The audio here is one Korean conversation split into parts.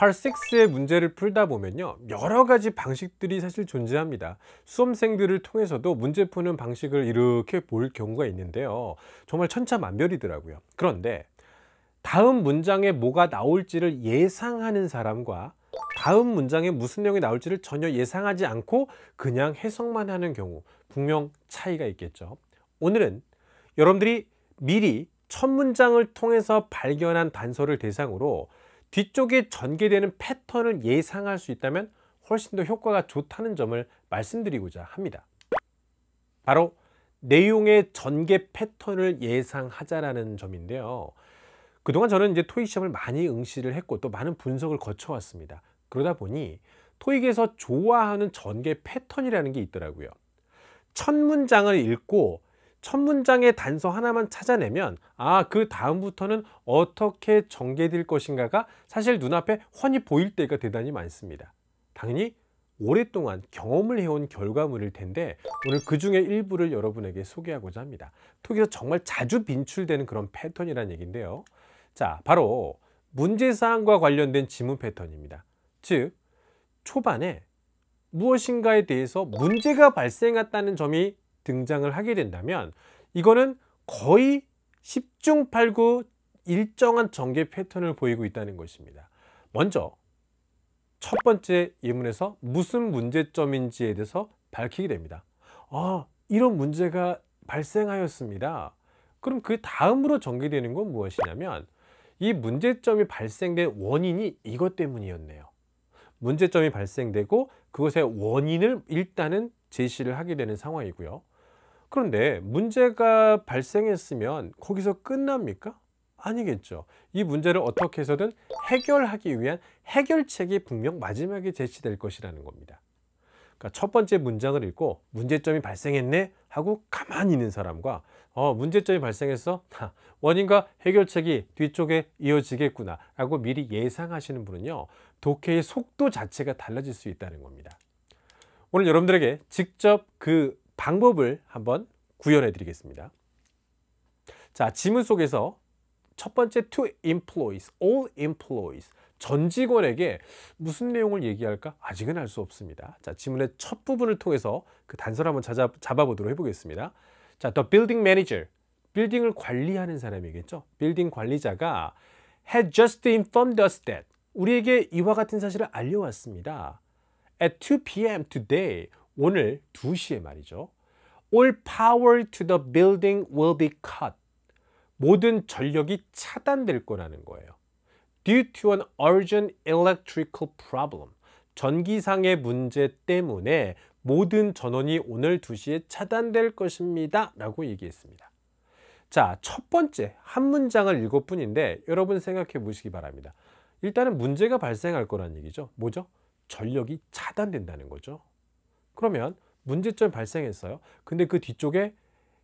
팔6의 문제를 풀다 보면요 여러 가지 방식들이 사실 존재합니다 수험생들을 통해서도 문제 푸는 방식을 이렇게 볼 경우가 있는데요 정말 천차만별이더라고요 그런데 다음 문장에 뭐가 나올지를 예상하는 사람과 다음 문장에 무슨 내용이 나올지를 전혀 예상하지 않고 그냥 해석만 하는 경우 분명 차이가 있겠죠 오늘은 여러분들이 미리 첫 문장을 통해서 발견한 단서를 대상으로 뒤쪽에 전개되는 패턴을 예상할 수 있다면 훨씬 더 효과가 좋다는 점을 말씀드리고자 합니다. 바로 내용의 전개 패턴을 예상하자라는 점인데요. 그동안 저는 이제 토익 시험을 많이 응시를 했고 또 많은 분석을 거쳐왔습니다. 그러다 보니 토익에서 좋아하는 전개 패턴이라는 게 있더라고요. 첫 문장을 읽고 첫 문장의 단서 하나만 찾아내면 아 그 다음부터는 어떻게 전개될 것인가가 사실 눈앞에 훤히 보일 때가 대단히 많습니다 당연히 오랫동안 경험을 해온 결과물일 텐데 오늘 그 중에 일부를 여러분에게 소개하고자 합니다 토기에서 정말 자주 빈출되는 그런 패턴이란 얘기인데요 자 바로 문제사항과 관련된 지문 패턴입니다 즉 초반에 무엇인가에 대해서 문제가 발생했다는 점이 등장을 하게 된다면 이거는 거의 10중 8구 일정한 전개 패턴을 보이고 있다는 것입니다. 먼저 첫 번째 예문에서 무슨 문제점인지에 대해서 밝히게 됩니다. 아, 이런 문제가 발생하였습니다. 그럼 그 다음으로 전개되는 건 무엇이냐면 이 문제점이 발생된 원인이 이것 때문이었네요. 문제점이 발생되고 그것의 원인을 일단은 제시를 하게 되는 상황이고요. 그런데 문제가 발생했으면 거기서 끝납니까? 아니겠죠. 이 문제를 어떻게 해서든 해결하기 위한 해결책이 분명 마지막에 제시될 것이라는 겁니다. 그러니까 첫 번째 문장을 읽고 문제점이 발생했네 하고 가만히 있는 사람과 어, 문제점이 발생했어? 원인과 해결책이 뒤쪽에 이어지겠구나 라고 미리 예상하시는 분은요. 독해의 속도 자체가 달라질 수 있다는 겁니다. 오늘 여러분들에게 직접 그 방법을 한번 구현해 드리겠습니다. 자, 지문 속에서 첫 번째 to employees, all employees 전 직원에게 무슨 내용을 얘기할까? 아직은 알 수 없습니다. 자, 지문의 첫 부분을 통해서 그 단서를 한번 찾아, 잡아보도록 해보겠습니다. 자, the building manager, 빌딩을 관리하는 사람이겠죠. 빌딩 관리자가 had just informed us that 우리에게 이와 같은 사실을 알려왔습니다. At 2 p.m. today, 오늘 2시에 말이죠. All power to the building will be cut. 모든 전력이 차단될 거라는 거예요. Due to an urgent electrical problem. 전기상의 문제 때문에 모든 전원이 오늘 2시에 차단될 것입니다. 라고 얘기했습니다. 자, 첫 번째 한 문장을 읽어뿐인데 여러분 생각해 보시기 바랍니다. 일단은 문제가 발생할 거란 얘기죠. 뭐죠? 전력이 차단된다는 거죠. 그러면 문제점이 발생했어요. 근데 그 뒤쪽에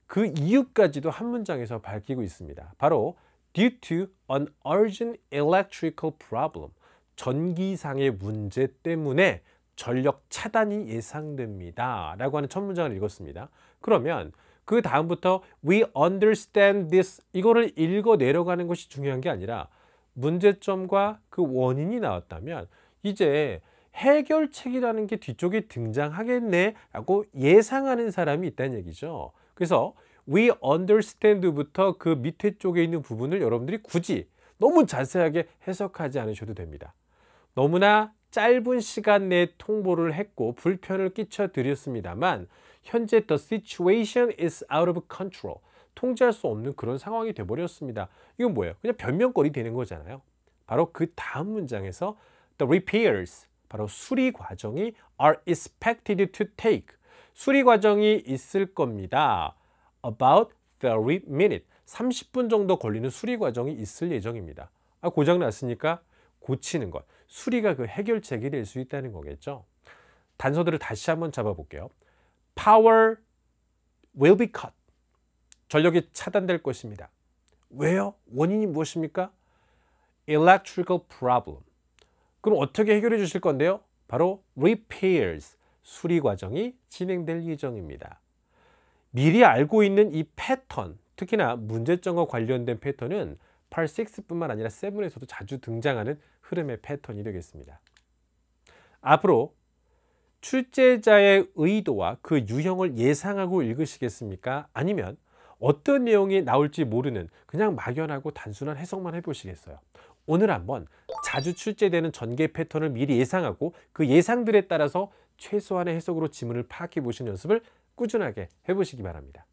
그 이유까지도 한 문장에서 밝히고 있습니다. 바로 due to an urgent electrical problem. 전기상의 문제 때문에 전력 차단이 예상됩니다. 라고 하는 첫 문장을 읽었습니다. 그러면 그 다음부터 we understand this 이거를 읽어 내려가는 것이 중요한 게 아니라 문제점과 그 원인이 나왔다면 이제 해결책이라는 게 뒤쪽에 등장하겠네 라고 예상하는 사람이 있다는 얘기죠 그래서 we understand부터 그 밑에 쪽에 있는 부분을 여러분들이 굳이 너무 자세하게 해석하지 않으셔도 됩니다 너무나 짧은 시간 내에 통보를 했고 불편을 끼쳐 드렸습니다만 현재 the situation is out of control 통제할 수 없는 그런 상황이 돼버렸습니다 이건 뭐예요? 그냥 변명거리 되는 거잖아요 바로 그 다음 문장에서 the repairs 바로 수리 과정이 are expected to take 수리 과정이 있을 겁니다. about 30 minutes 30분 정도 걸리는 수리 과정이 있을 예정입니다. 아, 고장 났으니까 고치는 것 수리가 그 해결책이 될 수 있다는 거겠죠. 단서들을 다시 한번 잡아볼게요. Power will be cut. 전력이 차단될 것입니다. 왜요? 원인이 무엇입니까? Electrical problem. 그럼 어떻게 해결해 주실 건데요? 바로 repairs, 수리 과정이 진행될 예정입니다. 미리 알고 있는 이 패턴, 특히나 문제점과 관련된 패턴은 86뿐만 아니라 7에서도 자주 등장하는 흐름의 패턴이 되겠습니다. 앞으로 출제자의 의도와 그 유형을 예상하고 읽으시겠습니까? 아니면 어떤 내용이 나올지 모르는 그냥 막연하고 단순한 해석만 해보시겠어요? 오늘 한번 자주 출제되는 전개 패턴을 미리 예상하고 그 예상들에 따라서 최소한의 해석으로 지문을 파악해 보시는 연습을 꾸준하게 해보시기 바랍니다.